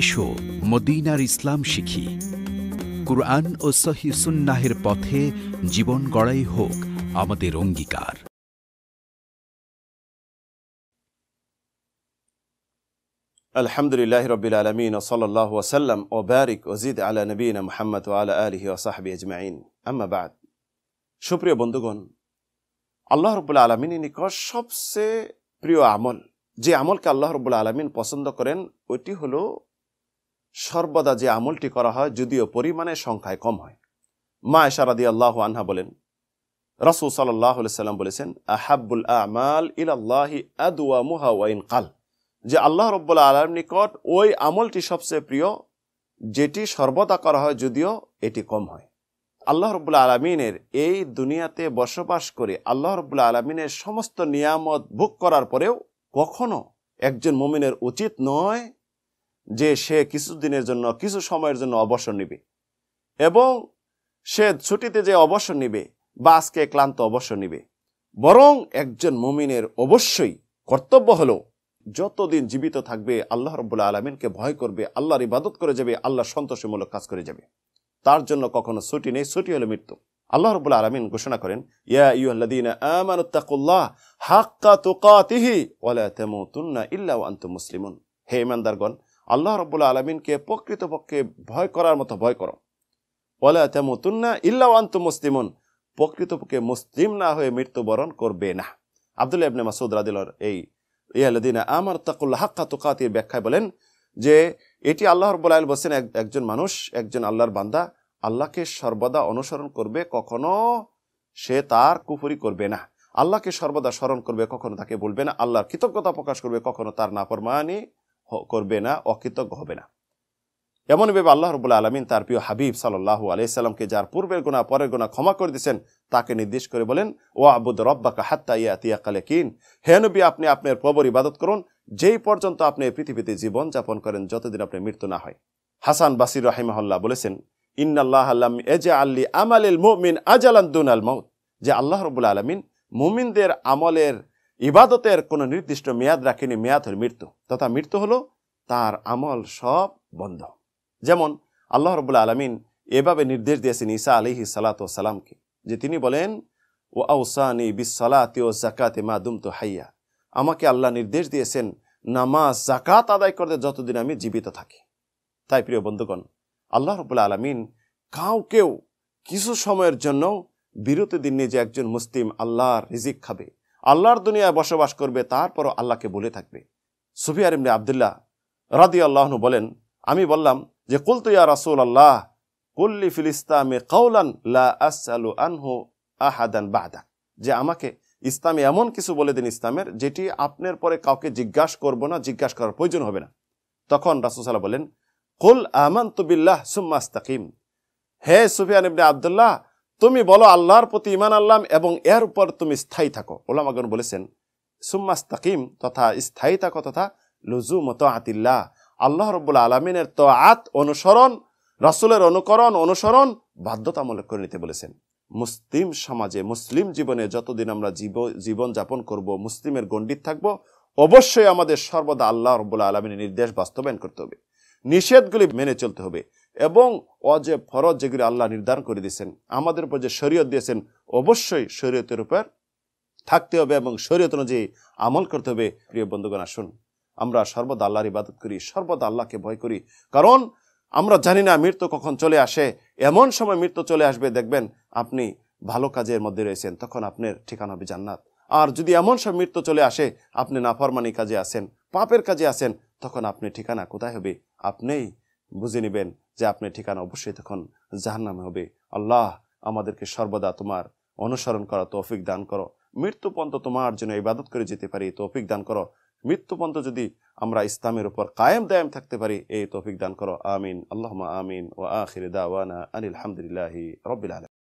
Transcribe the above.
এসো মদিনার ইসলাম শিখি কুরআন ও সহি সুন্নাহের পথে জীবন গড়াই হোক আমাদের অঙ্গীকার আলহামদুলিল্লাহ রবিল আলমিন ওসল্লাহ ওসাল্লাম ও বারিক ওজিদ আলা নবীন মোহাম্মদ আলা আলহি ওসাহাবি আজমাইন আম্মাবাদ সুপ্রিয় বন্ধুগণ আল্লাহ রবুল্লা আলমিনের নিকট সবচেয়ে প্রিয় আমল যে আমলকে আল্লাহ রবুল্লা আলমিন পছন্দ করেন ওইটি হলো সর্বদা যে আমলটি করা হয় যদিও পরিমাণে সংখ্যায় কম হয় মা এশারাদি আল্লাহ আনহা বলেন রসুল সাল্লাম বলেছেন আহাবুল আমাল ইলাল্লাহি আদুয়া মুহা ওয়াইন কাল যে আল্লাহ রব্বুল আলম নিকট ওই আমলটি সবচেয়ে প্রিয় যেটি সর্বদা করা হয় যদিও এটি কম হয় আল্লাহ রবুল্লা আলমিনের এই দুনিয়াতে বসবাস করে আল্লাহ রবুল্লা আলমিনের সমস্ত নিয়ামত ভোগ করার পরেও কখনো একজন মমিনের উচিত নয় যে সে কিছুদিনের জন্য কিছু সময়ের জন্য অবসর নিবে এবং সে ছুটিতে যে অবসর নিবে বা আজকে ক্লান্ত অবসর নিবে বরং একজন মমিনের অবশ্যই কর্তব্য হলো যতদিন জীবিত থাকবে আল্লাহ রব্বুল আলমিনকে ভয় করবে আল্লাহর ইবাদত করে যাবে আল্লাহ সন্তোষমূলক কাজ করে যাবে তার জন্য কখনো ছুটি নেই ছুটি হলো মৃত্যু আল্লাহ রব আলমিন ঘোষণা করেন ইয়া হে ইমানদারগণ আল্লাহ রব্বুল্লা আলমিনকে প্রকৃতপক্ষে ভয় করার মতো ভয় করো বলে তেমতুন্না ইল্লাওয়ান্ত মুসলিমুন প্রকৃতপক্ষে মুসলিম না হয়ে মৃত্যুবরণ করবে না আবদুল্লাহ ইবনে মাসুদ রাদিলর এই ইয়ালদিনা আমার তাকুল্লা হাক্কা তুকাতির ব্যাখ্যায় বলেন যে এটি আল্লাহ রব্বুল আল বলছেন একজন মানুষ একজন আল্লাহর বান্দা আল্লাহকে সর্বদা অনুসরণ করবে কখনো সে তার কুফুরি করবে না আল্লাহকে সর্বদা স্মরণ করবে কখনো তাকে বলবে না আল্লাহর কৃতজ্ঞতা প্রকাশ করবে কখনো তার নাফরমানি করবে না অকৃতজ্ঞ হবে না এমনভাবে আল্লাহ রবুল্লা আলমিন তার প্রিয় হাবিব সাল্লাহ আলাইসাল্লামকে যার পূর্বের গোনা পরের গোনা ক্ষমা করে দিয়েছেন তাকে নির্দেশ করে বলেন ও আবুদ রব্বাকা হাত্তা ইয়া তিয়া হে হেনবি আপনি আপনার প্রবর ইবাদত করুন যেই পর্যন্ত আপনি পৃথিবীতে জীবন যাপন করেন যতদিন আপনার মৃত্যু না হয় হাসান বাসির রাহিমাহল্লাহ বলেছেন ইন্নাল্লাহ আল্লাহ এজে আল্লি আমাল মুমিন আজাল দুন আল মৌত যে আল্লাহ রবুল্লা আলমিন মুমিনদের আমলের ইবাদতের কোনো নির্দিষ্ট মেয়াদ রাখেনি মেয়াদ হল মৃত্যু তথা মৃত্যু হলো তার আমল সব বন্ধ যেমন আল্লাহ রবুল্লা আলমিন এভাবে নির্দেশ দিয়েছেন ঈসা আলিহি সালাত সালামকে যে তিনি বলেন ও আউসানি বিসালাতি ও জাকাতে মা দুম তো হাইয়া আমাকে আল্লাহ নির্দেশ দিয়েছেন নামাজ জাকাত আদায় করতে যতদিন আমি জীবিত থাকি তাই প্রিয় বন্ধুগণ আল্লাহ রবুল্লা আলমিন কাউকেও কিছু সময়ের জন্য বিরতি দিন যে একজন মুসলিম আল্লাহর রিজিক খাবে আল্লাহর দুনিয়ায় বসবাস করবে তারপরও আল্লাহকে বলে থাকবে সুফিয়ার ইমনি আবদুল্লাহ রাদি আল্লাহনু বলেন আমি বললাম যে কুলতু ইয়া রাসুল আল্লাহ কুল্লি ফিলিস্তামে কৌলান আনহু আহাদান বাহাদা যে আমাকে ইসলামে এমন কিছু বলে দিন ইসলামের যেটি আপনার পরে কাউকে জিজ্ঞাসা করব না জিজ্ঞাসা করার প্রয়োজন হবে না তখন রাসুসাল্লাহ বলেন কুল আহমান তুবিল্লাহ সুম্মাস্তাকিম হে সুফিয়ান ইবনে আবদুল্লাহ তুমি বলো আল্লাহর প্রতি ইমান আল্লাম এবং এর উপর তুমি স্থায়ী থাকো ওলামাগন বলেছেন সুম্মাস্তাকিম তথা স্থায়ী থাকো তথা লুজু মতো আতিল্লাহ আল্লাহ রব্বুল আলমিনের তো আত অনুসরণ রসুলের অনুকরণ অনুসরণ বাধ্যতামূলক করে নিতে বলেছেন মুসলিম সমাজে মুসলিম জীবনে যতদিন আমরা জীবন যাপন করব মুসলিমের গণ্ডিত থাকব অবশ্যই আমাদের সর্বদা আল্লাহ রব্বুল্লা আলমিনের নির্দেশ বাস্তবায়ন করতে হবে নিষেধগুলি মেনে চলতে হবে এবং যে ফরজ যেগুলি আল্লাহ নির্ধারণ করে দিয়েছেন আমাদের উপর যে শরীয়ত দিয়েছেন অবশ্যই শরীয়তের উপর থাকতে হবে এবং শরীয়ত অনুযায়ী আমল করতে হবে প্রিয় বন্ধুগণ আসুন আমরা সর্বদা আল্লাহর ইবাদত করি সর্বদা আল্লাহকে ভয় করি কারণ আমরা জানি না মৃত্যু কখন চলে আসে এমন সময় মৃত্যু চলে আসবে দেখবেন আপনি ভালো কাজের মধ্যে রয়েছেন তখন আপনার ঠিকানা হবে জান্নাত আর যদি এমন সব মৃত্যু চলে আসে আপনি নাফরমানি কাজে আসেন পাপের কাজে আসেন তখন আপনি ঠিকানা কোথায় হবে আপনি বুঝে নেবেন যে আপনার ঠিকানা অবশ্যই তখন জাহান্নামে হবে আল্লাহ আমাদেরকে সর্বদা তোমার অনুসরণ করা তৌফিক দান করো মৃত্যু পন্ত তোমার জন্য ইবাদত করে যেতে পারি তৌফিক দান করো মৃত্যু পন্ত যদি আমরা ইসলামের উপর কায়েম দায়াম থাকতে পারি এই তৌফিক দান করো আমিন আল্লাহ আমিন ও আখির দাওয়ানা আনিল আলহামদুলিল্লাহ রবিল